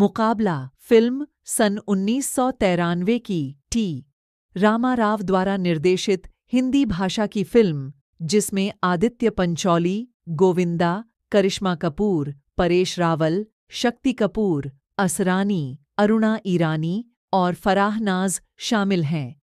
मुकाबला फिल्म सन उन्नीस की टी रामा राव द्वारा निर्देशित हिंदी भाषा की फिल्म जिसमें आदित्य पंचौली गोविंदा करिश्मा कपूर परेश रावल शक्ति कपूर असरानी अरुणा ईरानी और फराहनाज शामिल हैं